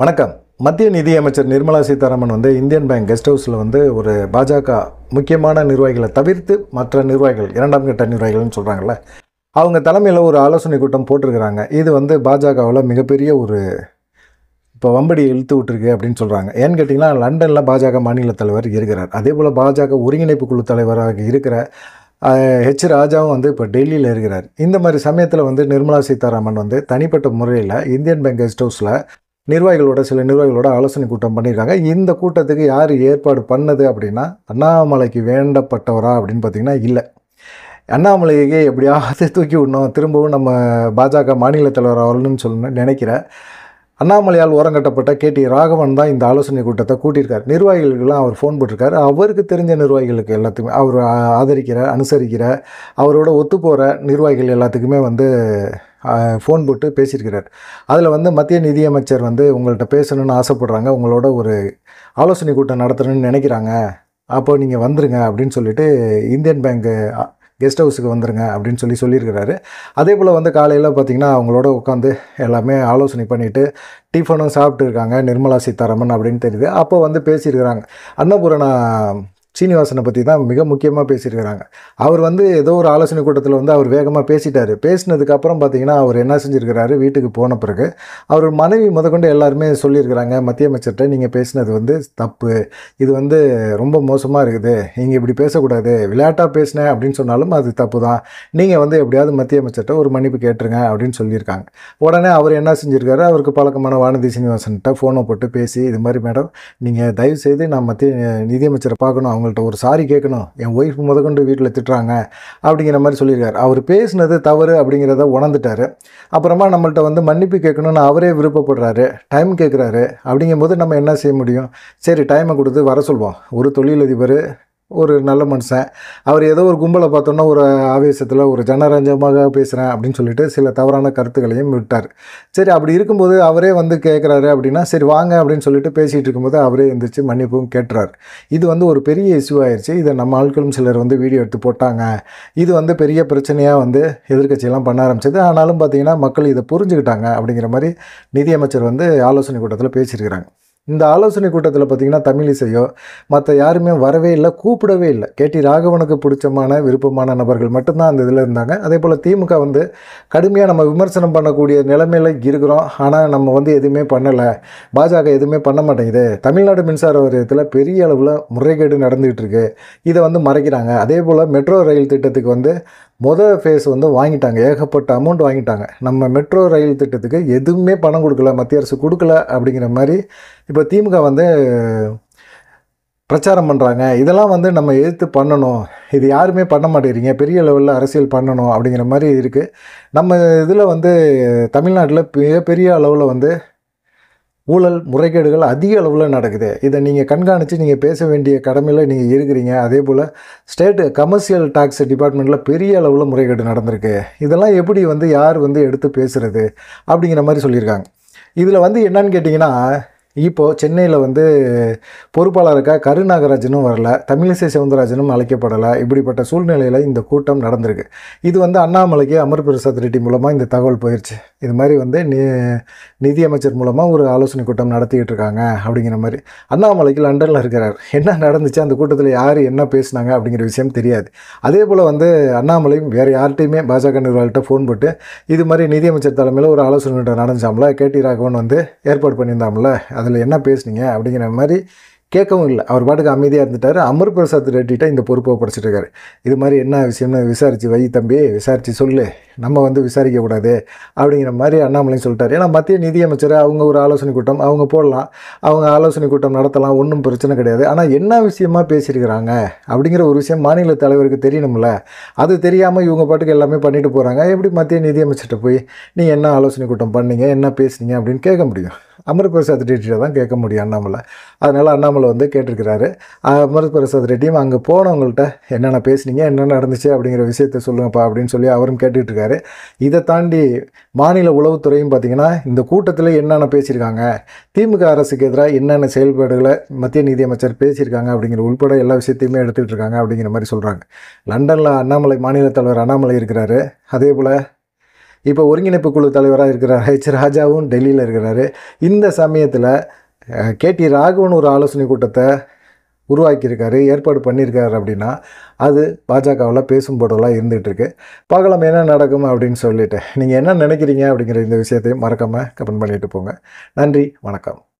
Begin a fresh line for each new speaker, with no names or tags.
வணக்கம் மத்திய நிதியமைச்சர் நிர்மலா சீதாராமன் வந்து இந்தியன் பேங்க் கெஸ்ட் ஹவுஸில் வந்து ஒரு பாஜக முக்கியமான நிர்வாகிகளை தவிர்த்து மற்ற நிர்வாகிகள் இரண்டாம் கட்ட நிர்வாகிகள்னு சொல்கிறாங்கல்ல அவங்க தலைமையில் ஒரு ஆலோசனை கூட்டம் போட்டிருக்கிறாங்க இது வந்து பாஜகவில் மிகப்பெரிய ஒரு இப்போ வம்படி இழுத்து விட்டுருக்கு அப்படின்னு சொல்கிறாங்க ஏன்னு கேட்டிங்கன்னா லண்டனில் பாஜக மாநில தலைவர் இருக்கிறார் அதே போல் பாஜக ஒருங்கிணைப்பு குழு தலைவராக இருக்கிற ஹெச் ராஜாவும் வந்து இப்போ டெல்லியில் இருக்கிறார் இந்த மாதிரி சமயத்தில் வந்து நிர்மலா சீதாராமன் வந்து தனிப்பட்ட முறையில் இந்தியன் பேங்க் கெஸ்ட் ஹவுஸில் நிர்வாகிகளோட சில நிர்வாகிகளோட ஆலோசனை கூட்டம் பண்ணியிருக்காங்க இந்த கூட்டத்துக்கு யார் ஏற்பாடு பண்ணது அப்படின்னா அண்ணாமலைக்கு வேண்டப்பட்டவரா அப்படின்னு பார்த்திங்கன்னா இல்லை அண்ணாமலையே எப்படியாவது தூக்கி விடணும் திரும்பவும் நம்ம பாஜக மாநில தலைவர் அவர்கள்னு சொல்லணும்னு நினைக்கிறேன் அண்ணாமலையால் ஓரங்கட்டப்பட்ட கே டி ராகவன் தான் இந்த ஆலோசனை கூட்டத்தை கூட்டியிருக்கார் நிர்வாகிகளுக்கெல்லாம் அவர் ஃபோன் போட்டிருக்காரு அவருக்கு தெரிஞ்ச நிர்வாகிகளுக்கு எல்லாத்துக்குமே அவர் ஆதரிக்கிற அனுசரிக்கிற அவரோட ஒத்து போகிற நிர்வாகிகள் எல்லாத்துக்குமே வந்து ஃபோன் போட்டு பேசியிருக்கிறார் அதில் வந்து மத்திய நிதியமைச்சர் வந்து உங்கள்கிட்ட பேசணும்னு ஆசைப்பட்றாங்க உங்களோட ஒரு ஆலோசனை கூட்டம் நடத்தணும்னு நினைக்கிறாங்க அப்போ நீங்கள் வந்துருங்க அப்படின்னு சொல்லிட்டு இந்தியன் பேங்க்கு கெஸ்ட் ஹவுஸுக்கு வந்துருங்க அப்படின்னு சொல்லி சொல்லியிருக்கிறாரு அதே போல் வந்து காலையில் பார்த்திங்கன்னா அவங்களோட உட்காந்து எல்லாமே ஆலோசனை பண்ணிவிட்டு டிஃபனும் சாப்பிட்டு இருக்காங்க நிர்மலா சீதாராமன் அப்படின்னு தெரியுது அப்போ வந்து பேசியிருக்கிறாங்க அன்னபூரணா சீனிவாசனை பற்றி தான் மிக முக்கியமாக பேசியிருக்கிறாங்க அவர் வந்து ஏதோ ஒரு ஆலோசனை கூட்டத்தில் வந்து அவர் வேகமாக பேசிட்டார் பேசினதுக்கப்புறம் பார்த்தீங்கன்னா அவர் என்ன செஞ்சுருக்கிறாரு வீட்டுக்கு போன பிறகு அவர் மனைவி முதற்கொண்டு எல்லாருமே சொல்லியிருக்கிறாங்க மத்திய அமைச்சர்கிட்ட நீங்கள் பேசினது வந்து தப்பு இது வந்து ரொம்ப மோசமாக இருக்குது நீங்கள் இப்படி பேசக்கூடாது விளையாட்டாக பேசினேன் அப்படின்னு சொன்னாலும் அது தப்பு தான் நீங்கள் வந்து எப்படியாவது மத்திய அமைச்சர்கிட்ட ஒரு மன்னிப்பு கேட்டுருங்க அப்படின்னு சொல்லியிருக்காங்க உடனே அவர் என்ன செஞ்சுருக்காரு அவருக்கு பழக்கமான வானதி சீனிவாசன்கிட்ட ஃபோனை போட்டு பேசி இது மாதிரி மேடம் நீங்கள் தயவு செய்து நான் மத்திய நிதியமைச்சரை பார்க்கணும் அவங்கள்ட்ட ஒரு சாரி கேட்கணும் என் ஒய்ஃப் முதற்கொண்டு வீட்டில் திட்டுறாங்க அப்படிங்கிற மாதிரி சொல்லியிருக்காரு அவர் பேசினது தவறு அப்படிங்கிறத உணர்ந்துட்டார் அப்புறமா நம்மள்ட்ட வந்து மன்னிப்பு கேட்கணும்னு அவரே விருப்பப்படுறாரு டைம் கேட்குறாரு அப்படிங்கும்போது நம்ம என்ன செய்ய முடியும் சரி டைமை கொடுத்து வர சொல்வோம் ஒரு தொழிலதிபர் ஒரு நல்ல மனுஷன் அவர் ஏதோ ஒரு கும்பலை பார்த்தோன்னா ஒரு ஆவேசத்தில் ஒரு ஜனரஞ்சமாக பேசுகிறேன் அப்படின்னு சொல்லிட்டு சில தவறான கருத்துக்களையும் விட்டார் சரி அப்படி இருக்கும்போது அவரே வந்து கேட்குறாரு அப்படின்னா சரி வாங்க அப்படின்னு சொல்லிட்டு பேசிகிட்டு இருக்கும்போது அவரே எழுந்திரிச்சு மன்னிப்பும் கேட்டுறாரு இது வந்து ஒரு பெரிய இஸ்யூ ஆயிடுச்சு இதை நம்ம ஆட்களும் சிலர் வந்து வீடியோ எடுத்து போட்டாங்க இது வந்து பெரிய பிரச்சனையாக வந்து எதிர்கட்சியெல்லாம் பண்ண ஆரம்பிச்சது ஆனாலும் பார்த்திங்கன்னா மக்கள் இதை புரிஞ்சுக்கிட்டாங்க அப்படிங்கிற மாதிரி நிதியமைச்சர் வந்து ஆலோசனை கூட்டத்தில் பேசியிருக்கிறாங்க இந்த ஆலோசனை கூட்டத்தில் பார்த்திங்கன்னா தமிழிசையோ மற்ற யாருமே வரவே இல்லை கூப்பிடவே இல்லை கேடி ராகவனுக்கு பிடிச்சமான விருப்பமான நபர்கள் மட்டும்தான் அந்த இதில் இருந்தாங்க அதே போல் திமுக வந்து கடுமையாக நம்ம விமர்சனம் பண்ணக்கூடிய நிலைமையில் இருக்கிறோம் ஆனால் நம்ம வந்து எதுவுமே பண்ணலை பாஜக எதுவுமே பண்ண மாட்டேங்குது தமிழ்நாடு மின்சார வாரியத்தில் பெரிய அளவில் முறைகேடு நடந்துகிட்டு இருக்கு இதை வந்து மறைக்கிறாங்க அதே போல் மெட்ரோ ரயில் திட்டத்துக்கு வந்து மொதல் ஃபேஸ் வந்து வாங்கிட்டாங்க ஏகப்பட்ட அமௌண்ட் வாங்கிட்டாங்க நம்ம மெட்ரோ ரயில் திட்டத்துக்கு எதுவுமே பணம் கொடுக்கல மத்திய அரசு கொடுக்கல அப்படிங்கிற மாதிரி இப்போ திமுக வந்து பிரச்சாரம் பண்ணுறாங்க இதெல்லாம் வந்து நம்ம எதிர்த்து பண்ணணும் இது யாருமே பண்ண மாட்டேங்கிறீங்க பெரிய லெவலில் அரசியல் பண்ணணும் அப்படிங்கிற மாதிரி இருக்குது நம்ம இதில் வந்து தமிழ்நாட்டில் மிகப்பெரிய அளவில் வந்து ஊழல் முறைகேடுகள் அதிக அளவில் நடக்குது இதை நீங்கள் கண்காணித்து நீங்கள் பேச வேண்டிய கடமையில் நீங்கள் இருக்கிறீங்க அதே போல் ஸ்டேட்டு கமர்ஷியல் டாக்ஸ் டிபார்ட்மெண்ட்டில் பெரிய அளவில் முறைகேடு நடந்திருக்கு இதெல்லாம் எப்படி வந்து யார் வந்து எடுத்து பேசுகிறது அப்படிங்கிற மாதிரி சொல்லியிருக்காங்க இதில் வந்து என்னன்னு கேட்டிங்கன்னா இப்போது சென்னையில் வந்து பொறுப்பாளருக்காக கருநாகராஜனும் வரல தமிழிசை சவுந்தரராஜனும் அழைக்கப்படலை இப்படிப்பட்ட சூழ்நிலையில் இந்த கூட்டம் நடந்திருக்கு இது வந்து அண்ணாமலைக்கு அமர் பிரசாத் ரெட்டி மூலமாக இந்த தகவல் போயிடுச்சு இது மாதிரி வந்து நி நிதியமைச்சர் மூலமாக ஒரு ஆலோசனை கூட்டம் நடத்திக்கிட்டு இருக்காங்க அப்படிங்கிற மாதிரி அண்ணாமலைக்கு லண்டனில் இருக்கிறார் என்ன நடந்துச்சு அந்த கூட்டத்தில் யார் என்ன பேசினாங்க அப்படிங்கிற விஷயம் தெரியாது அதே போல் வந்து அண்ணாமலையும் வேறு யார்கிட்டையுமே பாஜக நிர்வாகிகிட்ட ஃபோன் போட்டு இது மாதிரி நிதியமைச்சர் தலைமையில் ஒரு ஆலோசனை கூட்டம் கே டி ராகவன் வந்து ஏற்பாடு பண்ணியிருந்தாம்ல அதில் என்ன பேசுனீங்க அப்படிங்கிற மாதிரி கேட்கவும் இல்லை அவர் பாட்டுக்கு அமைதியாக இருந்துட்டார் அமர் பிரசாத் ரெட்டிகிட்ட இந்த பொறுப்பை படிச்சுட்ருக்காரு இது மாதிரி என்ன விஷயம்னு விசாரித்து வை தம்பி விசாரித்து சொல்லு நம்ம வந்து விசாரிக்கக்கூடாது அப்படிங்கிற மாதிரி அண்ணாமலையும் சொல்லிட்டார் ஏன்னா மத்திய நிதியமைச்சர் அவங்க ஒரு ஆலோசனை கூட்டம் அவங்க போடலாம் அவங்க ஆலோசனை கூட்டம் நடத்தலாம் ஒன்றும் பிரச்சனை கிடையாது ஆனால் என்ன விஷயமா பேசியிருக்கிறாங்க அப்படிங்கிற ஒரு விஷயம் மாநில தலைவருக்கு தெரியணும்ல அது தெரியாமல் இவங்க பாட்டுக்கு எல்லாமே பண்ணிட்டு போகிறாங்க எப்படி மத்திய நிதியமைச்சர்கிட்ட போய் நீங்கள் என்ன ஆலோசனை கூட்டம் பண்ணீங்க என்ன பேசுனீங்க அப்படின்னு கேட்க முடியும் அமிர்தபிரசாத் பிரசாத் தான் கேட்க முடியும் அண்ணாமலை அதனால் அண்ணாமலை வந்து கேட்டிருக்கிறாரு அமிர்த பிரசாத் ரெட்டியும் அங்கே போனவங்கள்ட்ட என்னென்ன பேசுனீங்க என்னென்ன நடந்துச்சு அப்படிங்கிற விஷயத்த சொல்லுங்கப்பா அப்படின்னு சொல்லி அவரும் கேட்டுட்ருக்காரு இதை தாண்டி மாநில உளவுத்துறையும் பார்த்திங்கன்னா இந்த கூட்டத்தில் என்னென்ன பேசியிருக்காங்க திமுக அரசுக்கு எதிராக என்னென்ன செயல்பாடுகளை மத்திய நிதியமைச்சர் பேசியிருக்காங்க அப்படிங்கிற உள்பட எல்லா விஷயத்தையுமே எடுத்துகிட்டு இருக்காங்க அப்படிங்கிற மாதிரி சொல்கிறாங்க லண்டனில் அண்ணாமலை மாநில தலைவர் அண்ணாமலை இருக்கிறாரு அதே போல் இப்போ ஒருங்கிணைப்பு குழு தலைவராக இருக்கிறார் ஹெச் ராஜாவும் டெல்லியில் இருக்கிறாரு இந்த சமயத்தில் கேடி ராகவன் ஒரு ஆலோசனை கூட்டத்தை உருவாக்கியிருக்காரு ஏற்பாடு பண்ணியிருக்காரு அப்படின்னா அது பாஜகவில் பேசும்போடெல்லாம் இருந்துகிட்ருக்கு பார்க்கலாம் என்ன நடக்கும் அப்படின்னு சொல்லிவிட்டு நீங்கள் என்ன நினைக்கிறீங்க அப்படிங்கிற இந்த விஷயத்தையும் மறக்காமல் கமெண்ட் பண்ணிட்டு போங்க நன்றி வணக்கம்